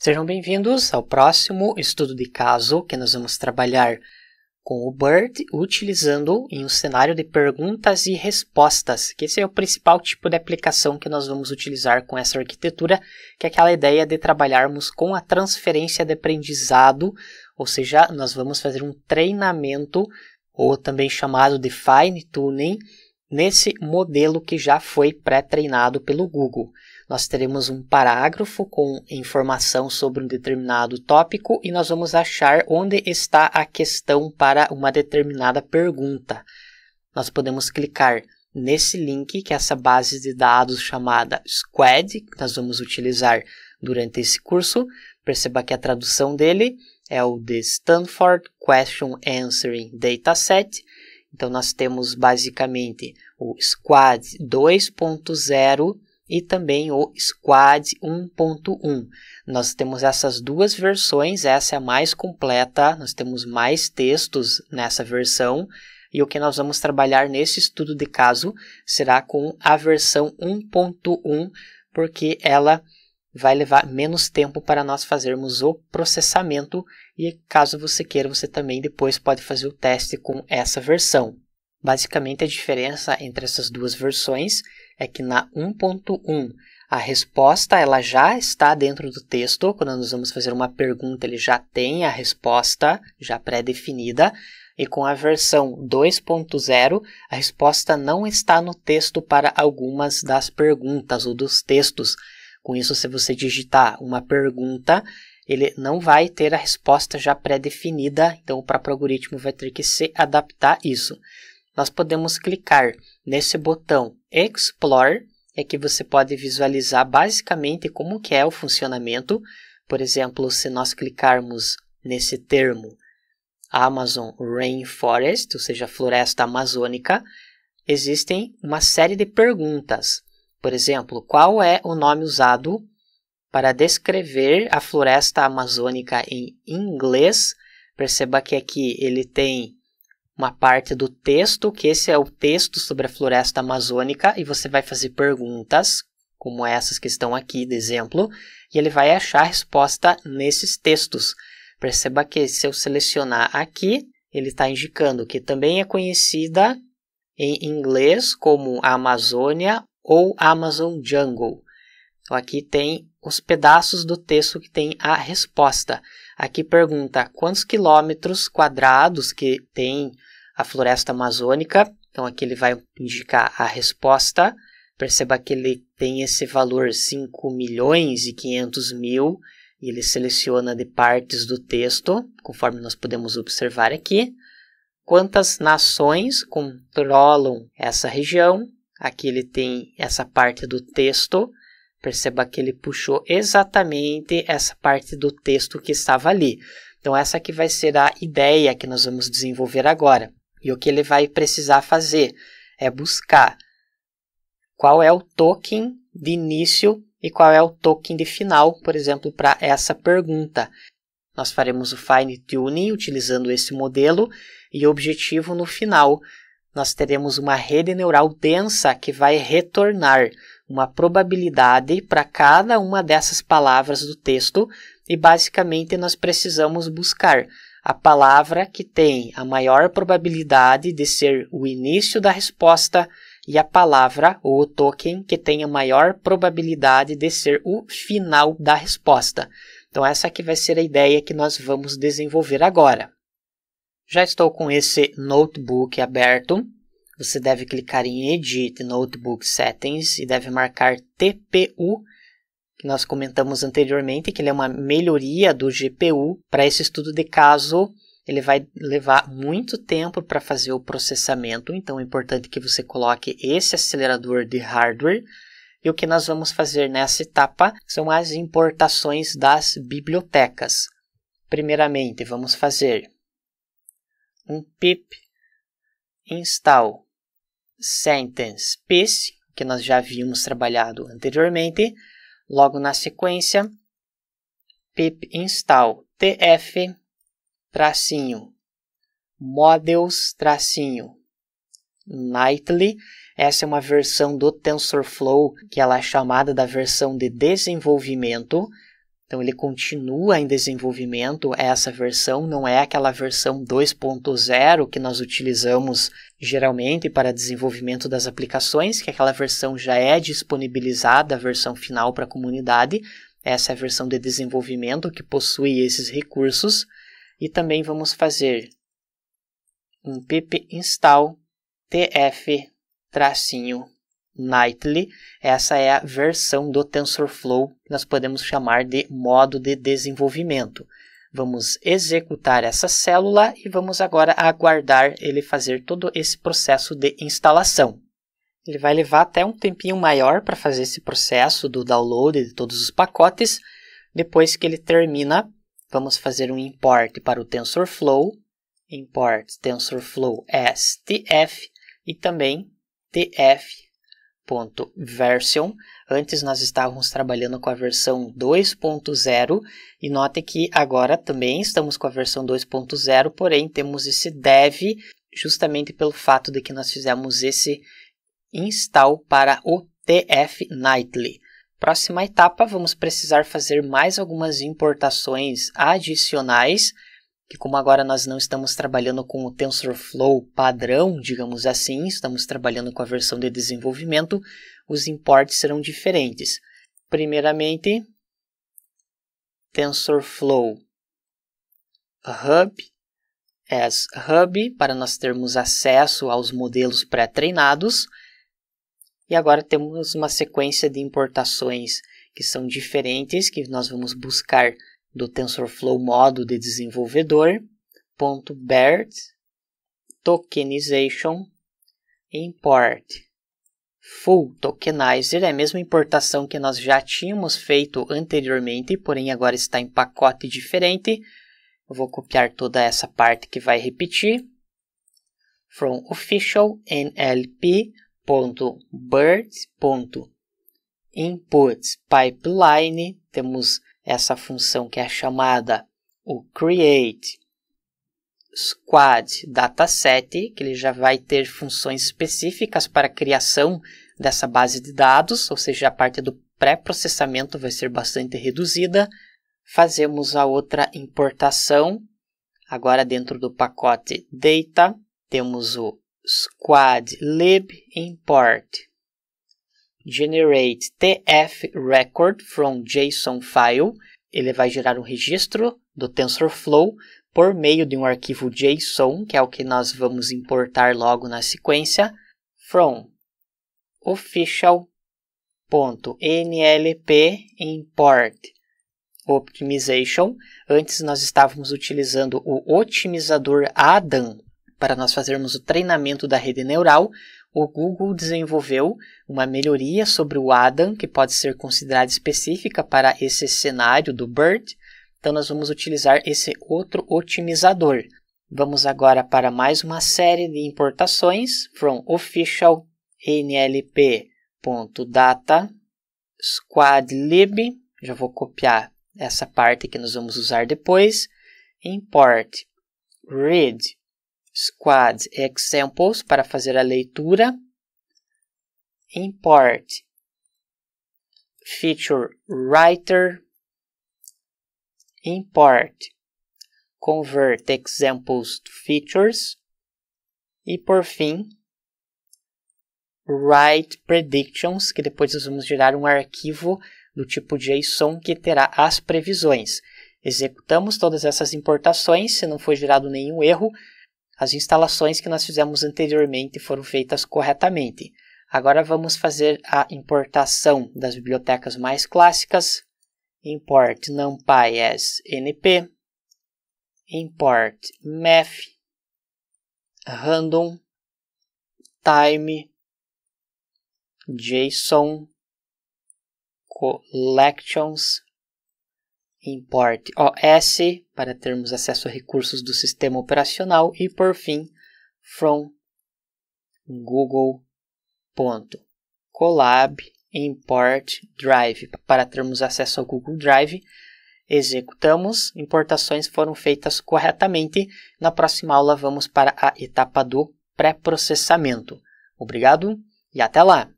Sejam bem-vindos ao próximo estudo de caso que nós vamos trabalhar com o BERT, utilizando em um cenário de perguntas e respostas, que esse é o principal tipo de aplicação que nós vamos utilizar com essa arquitetura, que é aquela ideia de trabalharmos com a transferência de aprendizado, ou seja, nós vamos fazer um treinamento, ou também chamado de fine tuning, nesse modelo que já foi pré-treinado pelo Google. Nós teremos um parágrafo com informação sobre um determinado tópico e nós vamos achar onde está a questão para uma determinada pergunta. Nós podemos clicar nesse link, que é essa base de dados chamada Squad, que nós vamos utilizar durante esse curso. Perceba que a tradução dele é o de Stanford Question Answering Dataset. Então, nós temos basicamente o Squad 2.0 e também o Squad 1.1. Nós temos essas duas versões, essa é a mais completa, nós temos mais textos nessa versão. E o que nós vamos trabalhar nesse estudo de caso será com a versão 1.1, porque ela vai levar menos tempo para nós fazermos o processamento e caso você queira, você também depois pode fazer o teste com essa versão. Basicamente a diferença entre essas duas versões é que na 1.1 a resposta ela já está dentro do texto. Quando nós vamos fazer uma pergunta, ele já tem a resposta já pré-definida. E com a versão 2.0, a resposta não está no texto para algumas das perguntas ou dos textos. Com isso, se você digitar uma pergunta, ele não vai ter a resposta já pré-definida, então o próprio algoritmo vai ter que se adaptar a isso nós podemos clicar nesse botão Explore, é que você pode visualizar basicamente como que é o funcionamento. Por exemplo, se nós clicarmos nesse termo Amazon Rainforest, ou seja, floresta amazônica, existem uma série de perguntas. Por exemplo, qual é o nome usado para descrever a floresta amazônica em inglês? Perceba que aqui ele tem uma parte do texto, que esse é o texto sobre a floresta amazônica, e você vai fazer perguntas, como essas que estão aqui de exemplo, e ele vai achar a resposta nesses textos. Perceba que se eu selecionar aqui, ele está indicando que também é conhecida em inglês como a Amazônia ou Amazon Jungle. Então, aqui tem os pedaços do texto que tem a resposta. Aqui pergunta quantos quilômetros quadrados que tem a floresta amazônica. Então aqui ele vai indicar a resposta. Perceba que ele tem esse valor 5 milhões e 500 mil e ele seleciona de partes do texto, conforme nós podemos observar aqui. Quantas nações controlam essa região? Aqui ele tem essa parte do texto. Perceba que ele puxou exatamente essa parte do texto que estava ali. Então, essa que vai ser a ideia que nós vamos desenvolver agora. E o que ele vai precisar fazer é buscar qual é o token de início e qual é o token de final, por exemplo, para essa pergunta. Nós faremos o fine tuning utilizando esse modelo e o objetivo no final nós teremos uma rede neural densa que vai retornar uma probabilidade para cada uma dessas palavras do texto e basicamente nós precisamos buscar a palavra que tem a maior probabilidade de ser o início da resposta e a palavra ou o token que tem a maior probabilidade de ser o final da resposta. Então essa que vai ser a ideia que nós vamos desenvolver agora. Já estou com esse notebook aberto. Você deve clicar em Edit Notebook Settings e deve marcar TPU que nós comentamos anteriormente, que ele é uma melhoria do GPU. Para esse estudo de caso, ele vai levar muito tempo para fazer o processamento, então é importante que você coloque esse acelerador de hardware. E o que nós vamos fazer nessa etapa são as importações das bibliotecas. Primeiramente, vamos fazer um pip install sentence piece, que nós já havíamos trabalhado anteriormente, Logo na sequência, pip install tf tracinho models tracinho nightly. Essa é uma versão do TensorFlow que ela é chamada da versão de desenvolvimento então ele continua em desenvolvimento é essa versão, não é aquela versão 2.0 que nós utilizamos geralmente para desenvolvimento das aplicações, que aquela versão já é disponibilizada, a versão final para a comunidade. Essa é a versão de desenvolvimento que possui esses recursos. E também vamos fazer um pip install tf tracinho Nightly. Essa é a versão do TensorFlow que nós podemos chamar de modo de desenvolvimento. Vamos executar essa célula e vamos agora aguardar ele fazer todo esse processo de instalação. Ele vai levar até um tempinho maior para fazer esse processo do download de todos os pacotes. Depois que ele termina, vamos fazer um import para o TensorFlow, import TensorFlow é STF e também TF version. Antes nós estávamos trabalhando com a versão 2.0 e note que agora também estamos com a versão 2.0, porém temos esse dev justamente pelo fato de que nós fizemos esse install para o TF Nightly. Próxima etapa, vamos precisar fazer mais algumas importações adicionais que como agora nós não estamos trabalhando com o TensorFlow padrão, digamos assim, estamos trabalhando com a versão de desenvolvimento, os imports serão diferentes. Primeiramente, TensorFlow Hub as Hub, para nós termos acesso aos modelos pré-treinados. E agora temos uma sequência de importações que são diferentes, que nós vamos buscar do TensorFlow modo de desenvolvedor, ponto BERT, tokenization, import. Full Tokenizer é a mesma importação que nós já tínhamos feito anteriormente, porém agora está em pacote diferente. Eu vou copiar toda essa parte que vai repetir. From official nlp.bird.inputs pipeline, temos essa função que é chamada o create squad dataset, que ele já vai ter funções específicas para a criação dessa base de dados, ou seja, a parte do pré-processamento vai ser bastante reduzida. Fazemos a outra importação. Agora dentro do pacote data, temos o squad lib import generate TF record from JSON file. Ele vai gerar um registro do TensorFlow por meio de um arquivo JSON, que é o que nós vamos importar logo na sequência, from official.nlp import optimization. Antes nós estávamos utilizando o otimizador Adam para nós fazermos o treinamento da rede neural, o Google desenvolveu uma melhoria sobre o ADAM, que pode ser considerada específica para esse cenário do BERT. Então, nós vamos utilizar esse outro otimizador. Vamos agora para mais uma série de importações from official nlp.data squadlib. Já vou copiar essa parte que nós vamos usar depois. Import read squad examples para fazer a leitura. Import feature writer. Import convert examples to features. E por fim, write predictions, que depois nós vamos gerar um arquivo do tipo JSON que terá as previsões. Executamos todas essas importações, se não for gerado nenhum erro, as instalações que nós fizemos anteriormente foram feitas corretamente. Agora vamos fazer a importação das bibliotecas mais clássicas. Import NumPy as np, import math, random, time, json, collections, import OS para termos acesso a recursos do sistema operacional e por fim from google.colab import drive para termos acesso ao Google Drive. Executamos, importações foram feitas corretamente. Na próxima aula vamos para a etapa do pré-processamento. Obrigado e até lá.